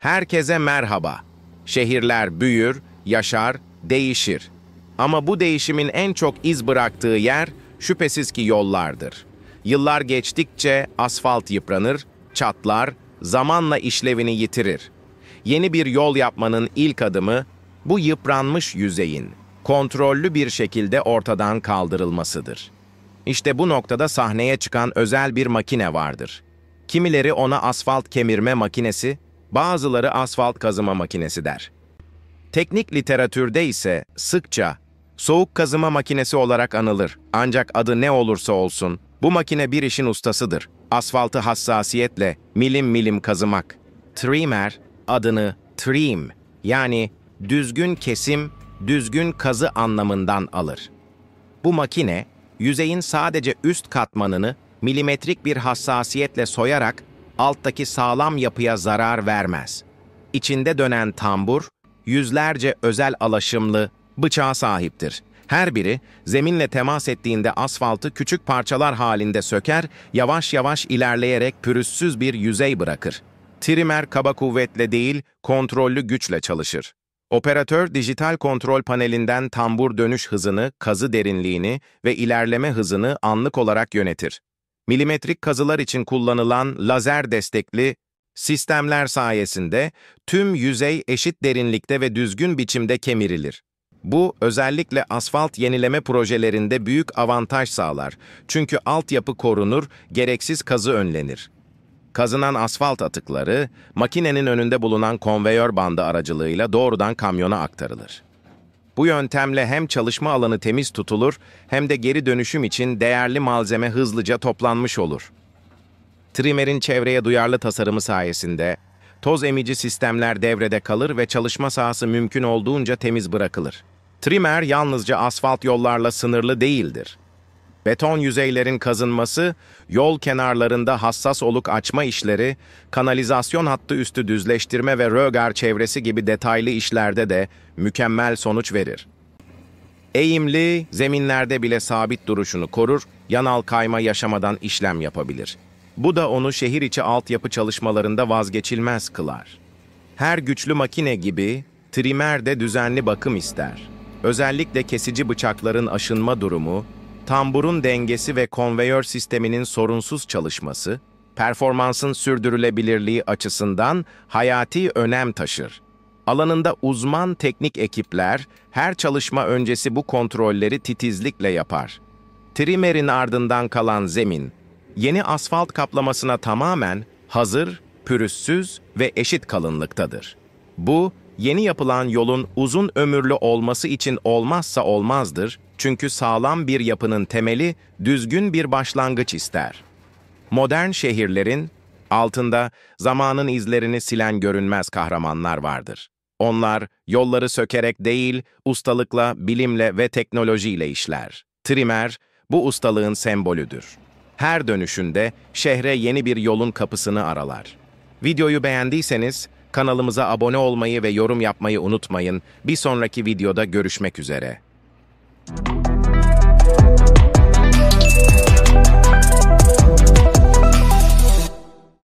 Herkese merhaba. Şehirler büyür, yaşar, değişir. Ama bu değişimin en çok iz bıraktığı yer şüphesiz ki yollardır. Yıllar geçtikçe asfalt yıpranır, çatlar, zamanla işlevini yitirir. Yeni bir yol yapmanın ilk adımı bu yıpranmış yüzeyin kontrollü bir şekilde ortadan kaldırılmasıdır. İşte bu noktada sahneye çıkan özel bir makine vardır. Kimileri ona asfalt kemirme makinesi, bazıları asfalt kazıma makinesi der. Teknik literatürde ise sıkça soğuk kazıma makinesi olarak anılır. Ancak adı ne olursa olsun bu makine bir işin ustasıdır. Asfaltı hassasiyetle milim milim kazımak. Trimmer adını trim yani düzgün kesim, düzgün kazı anlamından alır. Bu makine yüzeyin sadece üst katmanını milimetrik bir hassasiyetle soyarak alttaki sağlam yapıya zarar vermez. İçinde dönen tambur, yüzlerce özel alaşımlı bıçağa sahiptir. Her biri zeminle temas ettiğinde asfaltı küçük parçalar halinde söker, yavaş yavaş ilerleyerek pürüzsüz bir yüzey bırakır. Trimer kaba kuvvetle değil, kontrollü güçle çalışır. Operatör dijital kontrol panelinden tambur dönüş hızını, kazı derinliğini ve ilerleme hızını anlık olarak yönetir milimetrik kazılar için kullanılan lazer destekli sistemler sayesinde tüm yüzey eşit derinlikte ve düzgün biçimde kemirilir. Bu özellikle asfalt yenileme projelerinde büyük avantaj sağlar. Çünkü altyapı korunur, gereksiz kazı önlenir. Kazınan asfalt atıkları makinenin önünde bulunan konveyör bandı aracılığıyla doğrudan kamyona aktarılır. Bu yöntemle hem çalışma alanı temiz tutulur hem de geri dönüşüm için değerli malzeme hızlıca toplanmış olur. Trimer'in çevreye duyarlı tasarımı sayesinde toz emici sistemler devrede kalır ve çalışma sahası mümkün olduğunca temiz bırakılır. Trimer yalnızca asfalt yollarla sınırlı değildir. Beton yüzeylerin kazınması, yol kenarlarında hassas oluk açma işleri, kanalizasyon hattı üstü düzleştirme ve rögar çevresi gibi detaylı işlerde de mükemmel sonuç verir. Eğimli, zeminlerde bile sabit duruşunu korur, yanal kayma yaşamadan işlem yapabilir. Bu da onu şehir içi altyapı çalışmalarında vazgeçilmez kılar. Her güçlü makine gibi trimer de düzenli bakım ister. Özellikle kesici bıçakların aşınma durumu, tamburun dengesi ve konveyör sisteminin sorunsuz çalışması, performansın sürdürülebilirliği açısından hayati önem taşır. Alanında uzman teknik ekipler her çalışma öncesi bu kontrolleri titizlikle yapar. Trimer'in ardından kalan zemin, yeni asfalt kaplamasına tamamen hazır, pürüzsüz ve eşit kalınlıktadır. Bu, yeni yapılan yolun uzun ömürlü olması için olmazsa olmazdır çünkü sağlam bir yapının temeli düzgün bir başlangıç ister. Modern şehirlerin altında zamanın izlerini silen görünmez kahramanlar vardır. Onlar yolları sökerek değil, ustalıkla, bilimle ve teknolojiyle işler. Trimer bu ustalığın sembolüdür. Her dönüşünde şehre yeni bir yolun kapısını aralar. Videoyu beğendiyseniz kanalımıza abone olmayı ve yorum yapmayı unutmayın. Bir sonraki videoda görüşmek üzere.